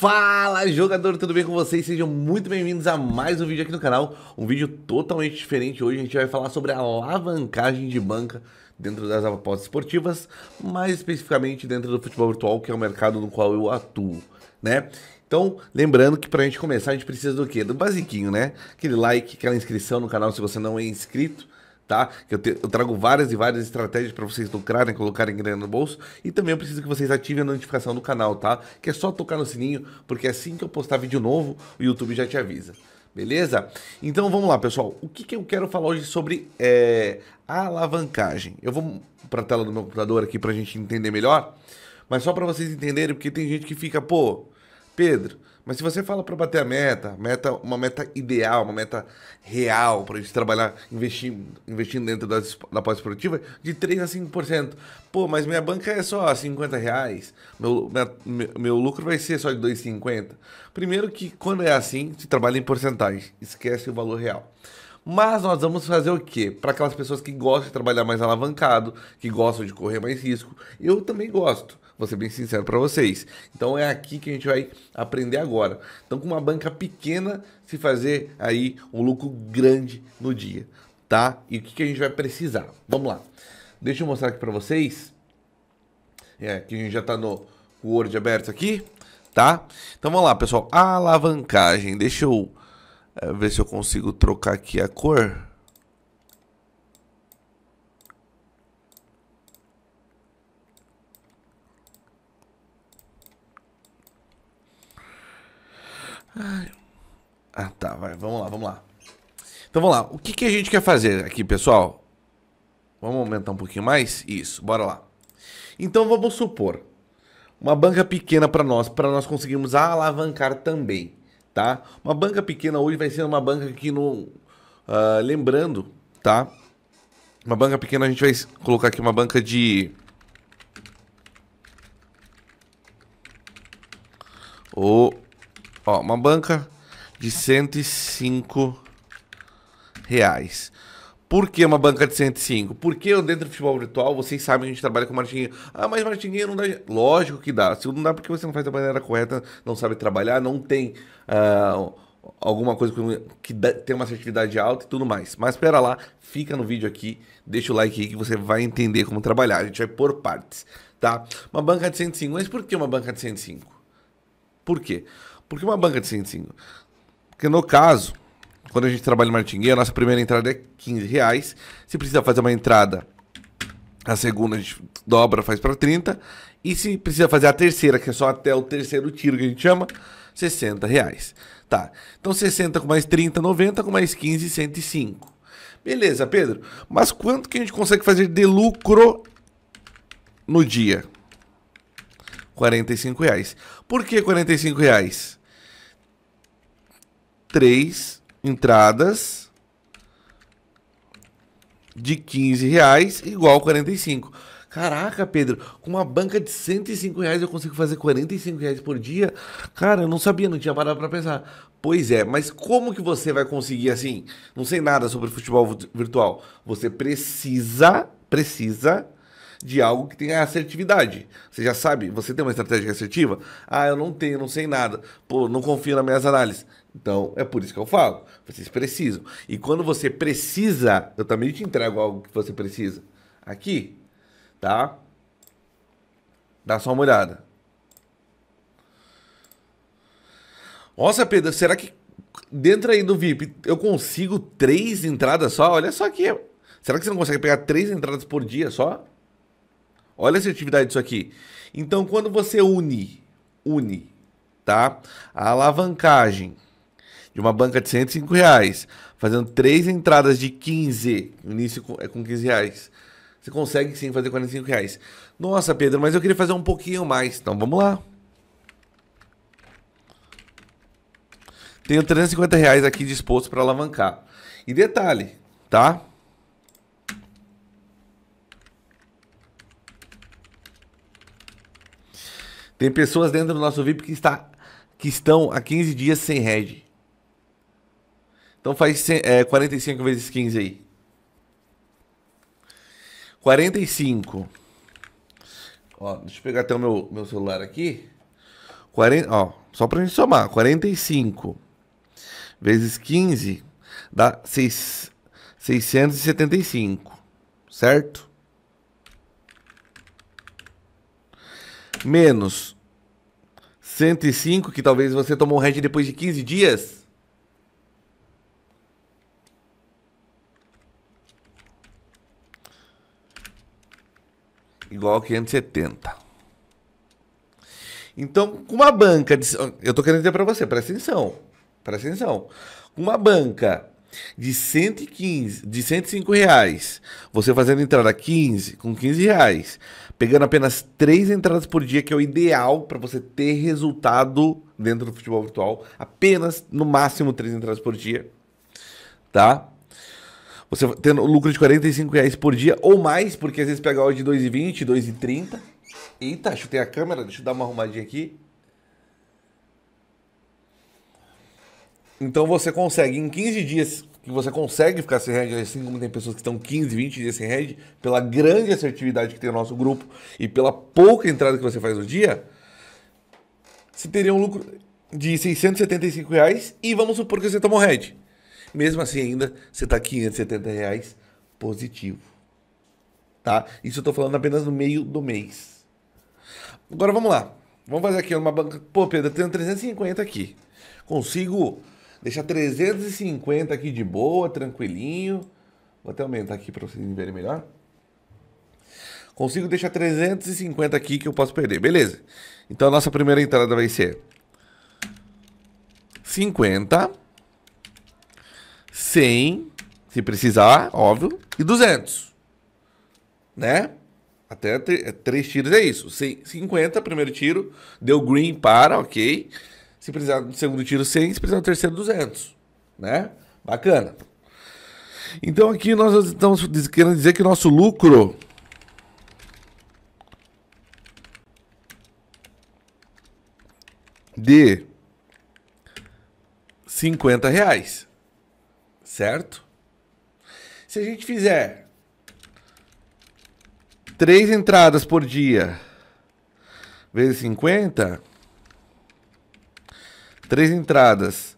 Fala jogador, tudo bem com vocês? Sejam muito bem-vindos a mais um vídeo aqui no canal Um vídeo totalmente diferente Hoje a gente vai falar sobre a alavancagem de banca dentro das apostas esportivas Mais especificamente dentro do futebol virtual, que é o mercado no qual eu atuo, né? Então, lembrando que para a gente começar a gente precisa do quê? Do basiquinho, né? Aquele like, aquela inscrição no canal se você não é inscrito tá? Eu, te, eu trago várias e várias estratégias para vocês lucrarem, colocarem grana no bolso. E também eu preciso que vocês ativem a notificação do canal, tá? Que é só tocar no sininho, porque é assim que eu postar vídeo novo, o YouTube já te avisa. Beleza? Então vamos lá, pessoal. O que, que eu quero falar hoje sobre é, a alavancagem? Eu vou para a tela do meu computador aqui para a gente entender melhor, mas só para vocês entenderem, porque tem gente que fica, pô, Pedro, mas se você fala para bater a meta, meta, uma meta ideal, uma meta real para a gente trabalhar, investir, investindo dentro das, da pós produtiva de 3 a 5%. Pô, mas minha banca é só 50 reais, meu, minha, meu lucro vai ser só de 2,50. Primeiro que quando é assim, se trabalha em porcentagem, esquece o valor real. Mas nós vamos fazer o quê? Para aquelas pessoas que gostam de trabalhar mais alavancado, que gostam de correr mais risco, eu também gosto. Vou ser bem sincero para vocês. Então é aqui que a gente vai aprender agora. Então com uma banca pequena se fazer aí um lucro grande no dia, tá? E o que, que a gente vai precisar? Vamos lá. Deixa eu mostrar aqui para vocês. É, que a gente já está no o Word aberto aqui, tá? Então vamos lá, pessoal. A alavancagem. Deixa eu é, ver se eu consigo trocar aqui a cor. Ah, tá, vai, vamos lá, vamos lá. Então vamos lá, o que, que a gente quer fazer aqui, pessoal? Vamos aumentar um pouquinho mais? Isso, bora lá. Então vamos supor uma banca pequena para nós, para nós conseguirmos alavancar também, tá? Uma banca pequena hoje vai ser uma banca aqui no uh, lembrando, tá? Uma banca pequena a gente vai colocar aqui uma banca de o oh, Ó, uma banca de 105 reais. Por que uma banca de 105? Porque dentro do futebol virtual, vocês sabem que a gente trabalha com martinho Ah, mas martinho não dá. Lógico que dá. Se não dá porque você não faz da maneira correta, não sabe trabalhar, não tem uh, alguma coisa que, dá, tem uma assertividade alta e tudo mais. Mas espera lá, fica no vídeo aqui, deixa o like aí que você vai entender como trabalhar. A gente vai por partes, tá? Uma banca de 105. Mas por que uma banca de 105? Por quê? Por que uma banca de 105? Porque no caso, quando a gente trabalha em martingueira, a nossa primeira entrada é 15 reais. Se precisa fazer uma entrada, a segunda a gente dobra, faz para 30. E se precisa fazer a terceira, que é só até o terceiro tiro que a gente chama, 60 reais. Tá, então 60 com mais 30, 90, com mais 15, 105. Beleza, Pedro. Mas quanto que a gente consegue fazer de lucro no dia? 45 reais. Por que 45 reais? três entradas de 15 reais igual 45. Caraca, Pedro, com uma banca de 105 reais eu consigo fazer 45 reais por dia? Cara, eu não sabia, não tinha parado para pensar. Pois é, mas como que você vai conseguir assim? Não sei nada sobre futebol virtual. Você precisa, precisa de algo que tenha assertividade. Você já sabe, você tem uma estratégia assertiva? Ah, eu não tenho, não sei nada. Pô, não confio nas minhas análises. Então, é por isso que eu falo. Vocês precisam. E quando você precisa, eu também te entrego algo que você precisa. Aqui, tá? Dá só uma olhada. Nossa, Pedro, será que dentro aí do VIP eu consigo três entradas só? Olha só aqui. Será que você não consegue pegar três entradas por dia só? Olha a assertividade disso aqui. Então, quando você une, une, tá? A alavancagem de uma banca de 105 reais, fazendo três entradas de 15, o início é com 15 reais, você consegue sim fazer 45 reais. Nossa, Pedro, mas eu queria fazer um pouquinho mais. Então, vamos lá. Tenho 350 reais aqui disposto para alavancar. E detalhe, tá? Tem pessoas dentro do nosso VIP que, está, que estão há 15 dias sem red. Então faz 100, é, 45 vezes 15 aí. 45. Ó, deixa eu pegar até o meu, meu celular aqui. 40, ó, só pra gente somar. 45 vezes 15 dá 6, 675, certo? menos 105, que talvez você tomou um Red depois de 15 dias. Igual a 570. Então, com uma banca de. Eu tô querendo dizer para você, presta atenção. Presta atenção. Uma banca de 115, de 105 reais, você fazendo entrada 15 com 15 reais, pegando apenas três entradas por dia, que é o ideal para você ter resultado dentro do futebol virtual, apenas no máximo três entradas por dia, tá? Você tendo lucro de 45 reais por dia ou mais, porque às vezes pega hora de 2,20, 2,30. Eita, chutei a câmera, deixa eu dar uma arrumadinha aqui. Então você consegue, em 15 dias, que você consegue ficar sem head, assim como tem pessoas que estão 15, 20 dias sem head, pela grande assertividade que tem o nosso grupo e pela pouca entrada que você faz no dia, você teria um lucro de 675 reais e vamos supor que você tomou head. Mesmo assim ainda, você está 570 reais positivo. Tá? Isso eu estou falando apenas no meio do mês. Agora vamos lá. Vamos fazer aqui uma banca. Pô, Pedro, eu tenho 350 aqui. Consigo Deixa 350 aqui de boa, tranquilinho. Vou até aumentar aqui para vocês verem melhor. Consigo deixar 350 aqui que eu posso perder. Beleza. Então a nossa primeira entrada vai ser 50, 100, se precisar, óbvio, e 200. Né? Até é, três tiros é isso. 50, primeiro tiro, deu green para, ok. Se precisar do segundo tiro 100, se precisar do terceiro 200, né? Bacana. Então aqui nós estamos querendo dizer que nosso lucro de 50 reais, certo? Se a gente fizer três entradas por dia vezes 50, Três entradas.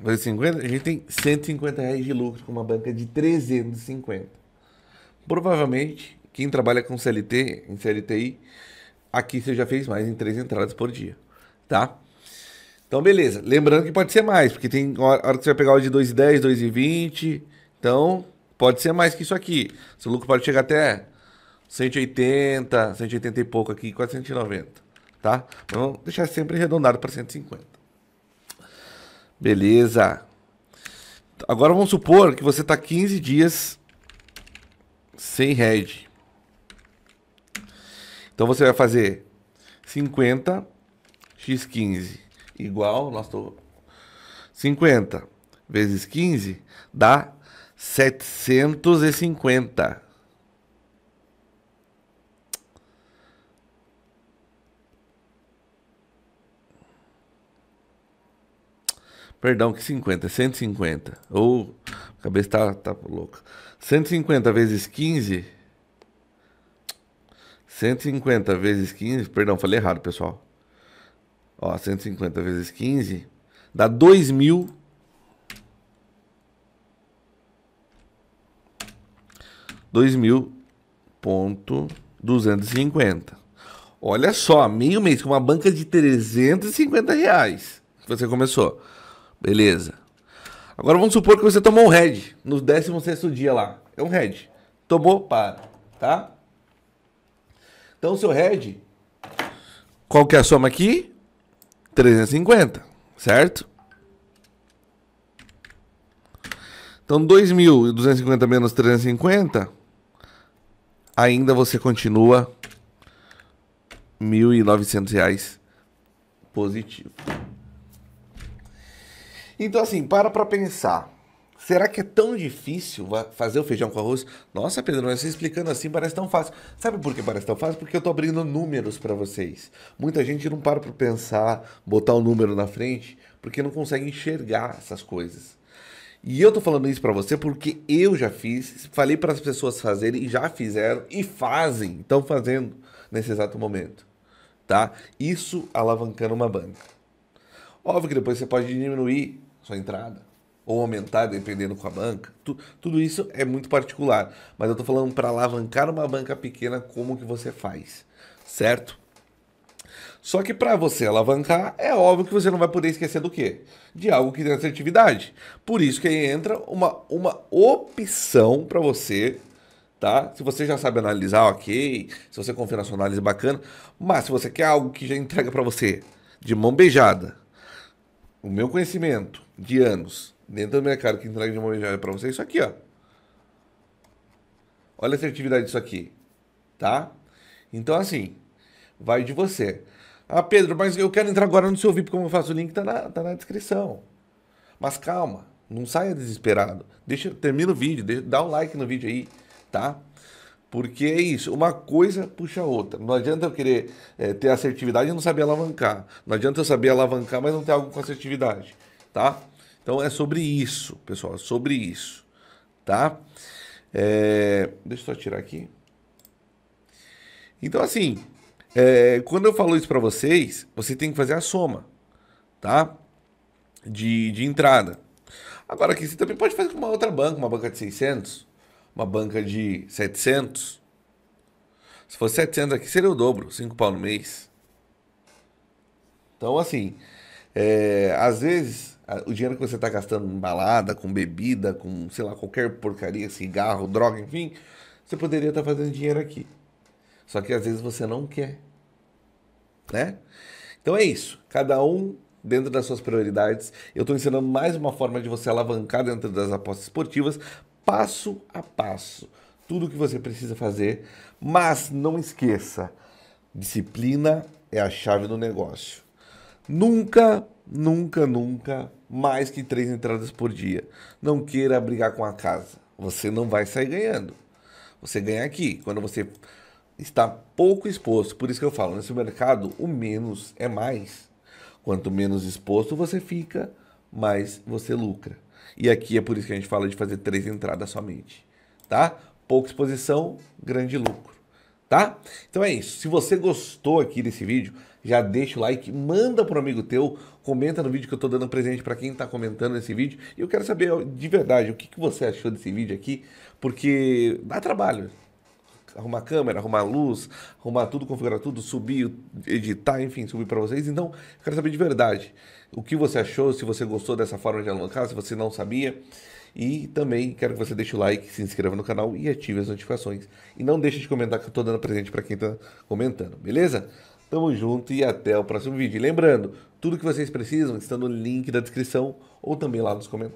Mas 50, a gente tem 150 reais de lucro com uma banca de 350. Provavelmente, quem trabalha com CLT, em CLTI, aqui você já fez mais em três entradas por dia, tá? Então, beleza. Lembrando que pode ser mais, porque tem hora que você vai pegar o de 2,10, 2,20. Então, pode ser mais que isso aqui. Seu lucro pode chegar até 180, 180 e pouco aqui, quase 190 tá? Então, vamos deixar sempre arredondado para 150. Beleza. Agora vamos supor que você está 15 dias sem head. Então você vai fazer 50 x 15 igual, nós tô 50 vezes 15 dá 750. Perdão, que 50, é 150. Ou. Oh, a cabeça tá, tá louca. 150 vezes 15. 150 vezes 15. Perdão, falei errado, pessoal. Ó, 150 vezes 15 dá 2 mil. 2.250. Olha só, meio mês com uma banca de 350 reais você começou. Beleza. Agora vamos supor que você tomou um red no 16 dia lá. É um red. Tomou, para. Tá? Então o seu red. Qual que é a soma aqui? 350, certo? Então 2.250 menos 350, ainda você continua R$ 1.900 positivo. Então, assim, para para pensar. Será que é tão difícil fazer o feijão com arroz? Nossa, Pedro, mas você explicando assim parece tão fácil. Sabe por que parece tão fácil? Porque eu estou abrindo números para vocês. Muita gente não para para pensar, botar o um número na frente, porque não consegue enxergar essas coisas. E eu estou falando isso para você porque eu já fiz, falei para as pessoas fazerem e já fizeram e fazem, estão fazendo nesse exato momento, tá? Isso alavancando uma banda. Óbvio que depois você pode diminuir sua entrada, ou aumentar dependendo com a banca. Tu, tudo isso é muito particular, mas eu estou falando para alavancar uma banca pequena, como que você faz, certo? Só que para você alavancar, é óbvio que você não vai poder esquecer do quê? De algo que tem assertividade. Por isso que aí entra uma, uma opção para você, tá? Se você já sabe analisar, ok. Se você confia na sua análise, bacana. Mas se você quer algo que já entrega para você de mão beijada, o meu conhecimento, de anos dentro do mercado que entrega de imobiliário para você é isso aqui, ó. Olha a assertividade disso aqui, tá? Então, assim, vai de você. Ah, Pedro, mas eu quero entrar agora no seu VIP, como eu faço? O link tá na, tá na descrição. Mas calma, não saia desesperado. Deixa, termina o vídeo, deixa, dá um like no vídeo aí, tá? Porque é isso, uma coisa puxa a outra. Não adianta eu querer é, ter assertividade e não saber alavancar. Não adianta eu saber alavancar, mas não ter algo com assertividade tá? Então é sobre isso, pessoal, é sobre isso, tá? É... Deixa eu só tirar aqui. Então, assim, é... quando eu falo isso para vocês, você tem que fazer a soma, tá? De, de entrada. Agora, que você também pode fazer com uma outra banca, uma banca de 600, uma banca de 700. Se fosse 700 aqui, seria o dobro, 5 pau no mês. Então, assim, é, às vezes, o dinheiro que você está gastando em balada, com bebida, com, sei lá, qualquer porcaria, cigarro, droga, enfim, você poderia estar tá fazendo dinheiro aqui. Só que às vezes você não quer. Né? Então é isso. Cada um dentro das suas prioridades. Eu estou ensinando mais uma forma de você alavancar dentro das apostas esportivas, passo a passo. Tudo o que você precisa fazer. Mas não esqueça: disciplina é a chave do negócio. Nunca, nunca, nunca mais que três entradas por dia. Não queira brigar com a casa. Você não vai sair ganhando. Você ganha aqui. Quando você está pouco exposto. Por isso que eu falo, nesse mercado, o menos é mais. Quanto menos exposto você fica, mais você lucra. E aqui é por isso que a gente fala de fazer três entradas somente, tá? Pouca exposição, grande lucro tá? Então é isso. Se você gostou aqui desse vídeo, já deixa o like, manda para um amigo teu, comenta no vídeo que eu estou dando presente para quem está comentando esse vídeo. E eu quero saber de verdade o que, que você achou desse vídeo aqui, porque dá trabalho. Arrumar câmera, arrumar luz, arrumar tudo, configurar tudo, subir, editar, enfim, subir para vocês. Então, eu quero saber de verdade o que você achou, se você gostou dessa forma de alavancar, se você não sabia. E também quero que você deixe o like, se inscreva no canal e ative as notificações. E não deixe de comentar que eu estou dando presente para quem está comentando, beleza? Tamo junto e até o próximo vídeo. E lembrando, tudo que vocês precisam está no link da descrição ou também lá nos comentários.